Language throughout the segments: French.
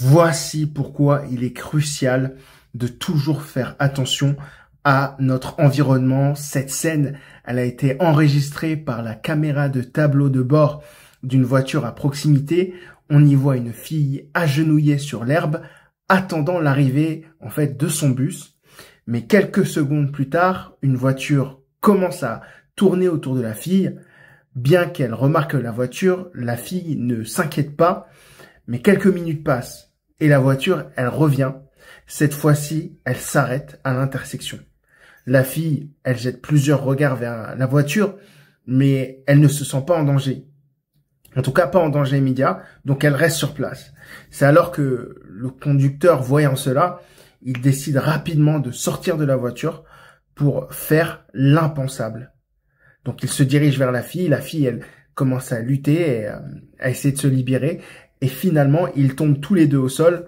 Voici pourquoi il est crucial de toujours faire attention à notre environnement. Cette scène, elle a été enregistrée par la caméra de tableau de bord d'une voiture à proximité. On y voit une fille agenouillée sur l'herbe, attendant l'arrivée, en fait, de son bus. Mais quelques secondes plus tard, une voiture commence à tourner autour de la fille. Bien qu'elle remarque la voiture, la fille ne s'inquiète pas. Mais quelques minutes passent, et la voiture, elle revient. Cette fois-ci, elle s'arrête à l'intersection. La fille, elle jette plusieurs regards vers la voiture, mais elle ne se sent pas en danger. En tout cas, pas en danger immédiat, donc elle reste sur place. C'est alors que le conducteur, voyant cela, il décide rapidement de sortir de la voiture pour faire l'impensable. Donc il se dirige vers la fille, la fille, elle commence à lutter, à essayer de se libérer, et finalement ils tombent tous les deux au sol.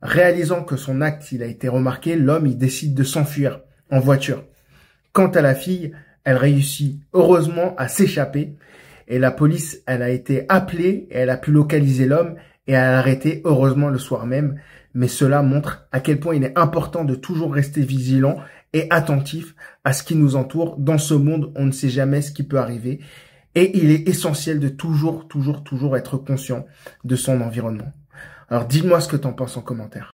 Réalisant que son acte il a été remarqué, l'homme il décide de s'enfuir en voiture. Quant à la fille, elle réussit heureusement à s'échapper et la police elle a été appelée et elle a pu localiser l'homme et à heureusement le soir même. Mais cela montre à quel point il est important de toujours rester vigilant et attentif à ce qui nous entoure. Dans ce monde, on ne sait jamais ce qui peut arriver et il est essentiel de toujours, toujours, toujours être conscient de son environnement. Alors dis-moi ce que t'en penses en commentaire.